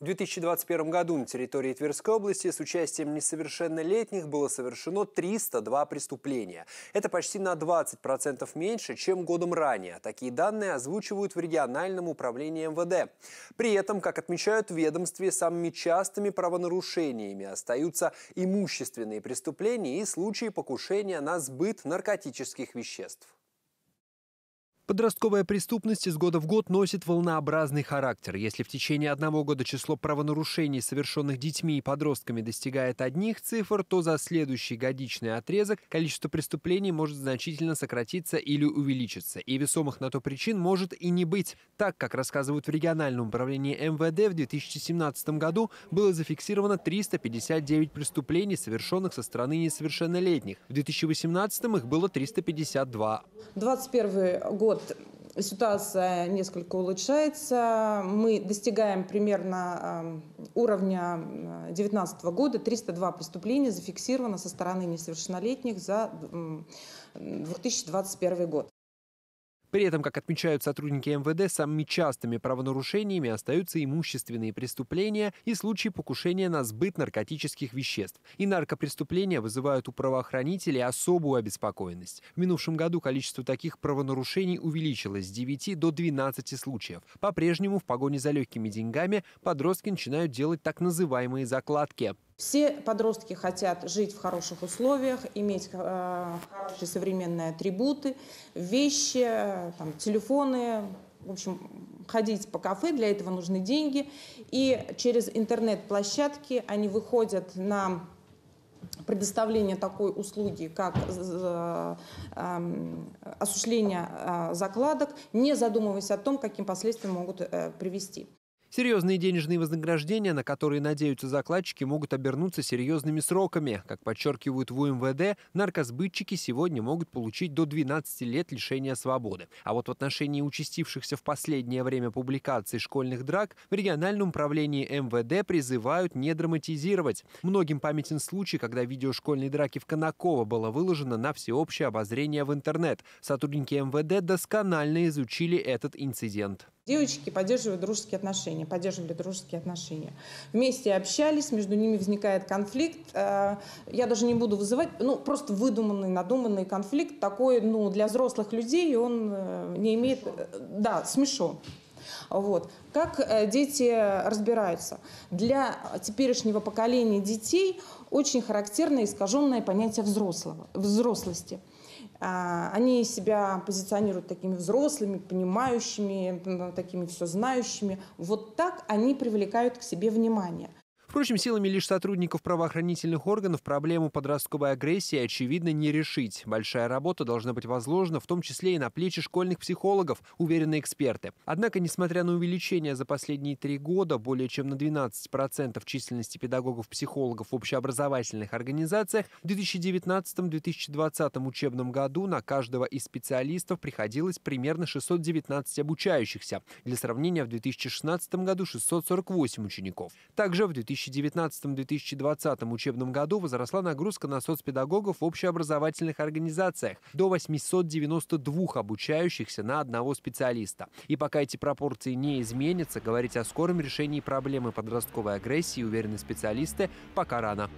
В 2021 году на территории Тверской области с участием несовершеннолетних было совершено 302 преступления. Это почти на 20% меньше, чем годом ранее. Такие данные озвучивают в региональном управлении МВД. При этом, как отмечают в ведомстве, самыми частыми правонарушениями остаются имущественные преступления и случаи покушения на сбыт наркотических веществ. Подростковая преступность из года в год носит волнообразный характер. Если в течение одного года число правонарушений, совершенных детьми и подростками, достигает одних цифр, то за следующий годичный отрезок количество преступлений может значительно сократиться или увеличиться. И весомых на то причин может и не быть. Так, как рассказывают в региональном управлении МВД, в 2017 году было зафиксировано 359 преступлений, совершенных со стороны несовершеннолетних. В 2018 их было 352. 21 год год ситуация несколько улучшается. Мы достигаем примерно эм, уровня 2019 э, года. 302 преступления зафиксировано со стороны несовершеннолетних за 2021 год. При этом, как отмечают сотрудники МВД, самыми частыми правонарушениями остаются имущественные преступления и случаи покушения на сбыт наркотических веществ. И наркопреступления вызывают у правоохранителей особую обеспокоенность. В минувшем году количество таких правонарушений увеличилось с 9 до 12 случаев. По-прежнему в погоне за легкими деньгами подростки начинают делать так называемые закладки. Все подростки хотят жить в хороших условиях, иметь э, хорошие современные атрибуты, вещи, там, телефоны, в общем, ходить по кафе, для этого нужны деньги. И через интернет-площадки они выходят на предоставление такой услуги, как э, эм, осуществление э, закладок, не задумываясь о том, каким последствиям могут э, привести. Серьезные денежные вознаграждения, на которые надеются закладчики, могут обернуться серьезными сроками. Как подчеркивают в УМВД, наркосбытчики сегодня могут получить до 12 лет лишения свободы. А вот в отношении участившихся в последнее время публикаций школьных драк в региональном управлении МВД призывают не драматизировать. Многим памятен случай, когда видео школьной драки в Конаково было выложено на всеобщее обозрение в интернет. Сотрудники МВД досконально изучили этот инцидент. Девочки поддерживают дружеские отношения, поддерживали дружеские отношения. Вместе общались, между ними возникает конфликт. Э, я даже не буду вызывать, ну, просто выдуманный, надуманный конфликт. Такой, ну, для взрослых людей он э, не имеет... Смешон. Э, да, смешон. Вот. Как э, дети разбираются? Для теперешнего поколения детей очень характерно искаженное понятие взрослого, взрослости. А, они себя позиционируют такими взрослыми, понимающими, такими все знающими. Вот так они привлекают к себе внимание. Впрочем, силами лишь сотрудников правоохранительных органов проблему подростковой агрессии, очевидно, не решить. Большая работа должна быть возложена в том числе и на плечи школьных психологов, уверены эксперты. Однако, несмотря на увеличение за последние три года более чем на 12% численности педагогов-психологов в общеобразовательных организациях, в 2019-2020 учебном году на каждого из специалистов приходилось примерно 619 обучающихся. Для сравнения, в 2016 году 648 учеников. Также в 2000 2019-2020 учебном году возросла нагрузка на соцпедагогов в общеобразовательных организациях до 892 обучающихся на одного специалиста. И пока эти пропорции не изменятся, говорить о скором решении проблемы подростковой агрессии, уверены специалисты, пока рано.